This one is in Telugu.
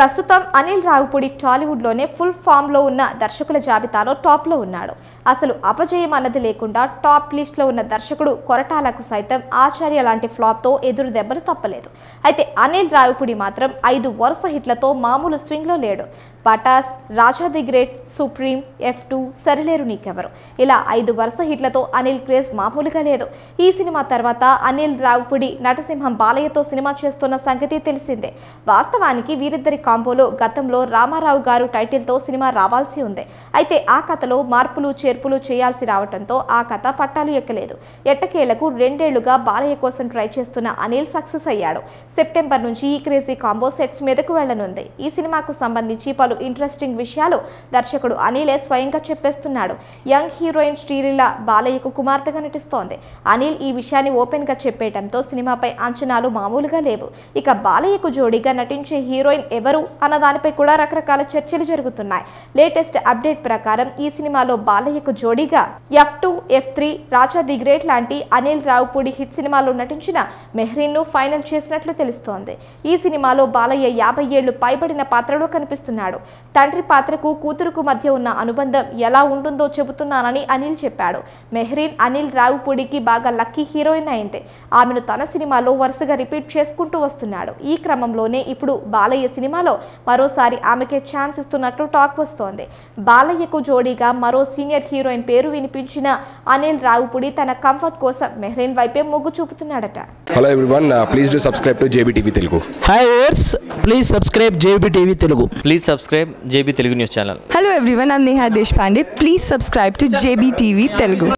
ప్రస్తుతం అనిల్ రావుపూడి టాలీవుడ్లోనే ఫుల్ ఫామ్లో ఉన్న దర్శకుల జాబితాలో టాప్లో ఉన్నాడు అసలు అపజయం అన్నది లేకుండా టాప్ లిస్ట్లో ఉన్న దర్శకుడు కొరటాలకు సైతం ఆచార్య లాంటి ఫ్లాప్తో ఎదురు దెబ్బలు తప్పలేదు అయితే అనిల్ రావుపూడి మాత్రం ఐదు వరుస హిట్లతో మామూలు స్వింగ్లో లేడు Pataas Raja the great supreme F two Sarileru Neekevvaru ఇలా ఐదు వరుస హిట్లతో అనిల్ క్రేజ్ మామూలుగా లేదు ఈ సినిమా తర్వాత అనిల్ రావుపుడి నటసింహం బాలయ్యతో సినిమా చేస్తున్న సంగతి తెలిసిందే వాస్తవానికి వీరిద్దరి కాంబోలో గతంలో రామారావు గారు టైటిల్తో సినిమా రావాల్సి ఉంది అయితే ఆ కథలో మార్పులు చేర్పులు చేయాల్సి రావడంతో ఆ కథ పట్టాలు ఎక్కలేదు ఎట్టకేలకు రెండేళ్లుగా బాలయ్య కోసం ట్రై చేస్తున్న అనిల్ సక్సెస్ అయ్యాడు సెప్టెంబర్ నుంచి ఈ క్రేజీ కాంబో సెట్స్ మీదకు వెళ్లనుంది ఈ సినిమాకు సంబంధించి పలు పలు ఇంట్రెస్టింగ్ విషయాలు దర్శకుడు అనిలే స్వయంగా చెప్పేస్తున్నాడు యంగ్ హీరోయిన్ శ్రీలీల బాలయ్యకు కుమార్తెగా నటిస్తోంది అనిల్ ఈ విషయాన్ని ఓపెన్ గా చెప్పేయడంతో సినిమాపై అంచనాలు మామూలుగా లేవు ఇక బాలయ్యకు జోడీగా నటించే హీరోయిన్ ఎవరు అన్న దానిపై కూడా రకరకాల చర్చలు జరుగుతున్నాయి లేటెస్ట్ అప్డేట్ ప్రకారం ఈ సినిమాలో బాలయ్యకు జోడీగా F two F three Raja the great లాంటి అనిల్ రావుపూడి హిట్ సినిమాలో నటించిన మెహ్రీన్ను ఫైనల్ చేసినట్లు తెలుస్తోంది ఈ సినిమాలో బాలయ్య యాభై ఏళ్లు పైబడిన పాత్రలో కనిపిస్తున్నాడు తండ్రి పాత్రకు కూతురుకు మధ్య ఉన్న అనుబంధం ఎలా ఉంటుందో చెబుతున్నానని అనిల్ చెప్పాడు మెహ్రీన్ అనిల్ రావుపూడికి బాగా లక్కీ హీరోయిన్ అయింది ఆమెను తన సినిమాలో వరుసగా రిపీట్ చేసుకుంటూ వస్తున్నాడు ఈ క్రమంలోనే ఇప్పుడు బాలయ్య సినిమాలో మరోసారి ఆమెకే ఛాన్స్ ఇస్తున్నట్లు టాక్ వస్తోంది బాలయ్యకు జోడీగా మరో సీనియర్ హీరోయిన్ పేరు వినిపించిన అనిల్ రావుపుడి తన కంఫర్ట్ కోసం మెహ్రీన్ వైపే మొగ్గు చూపుతున్నాడట hello everyone please do subscribe to JB TV Telugu hi ఓర్స్ please subscribe JB TV Telugu please subscribe JB Telugu news channel hello everyone I Neha Deshpande please subscribe to JB TV Telugu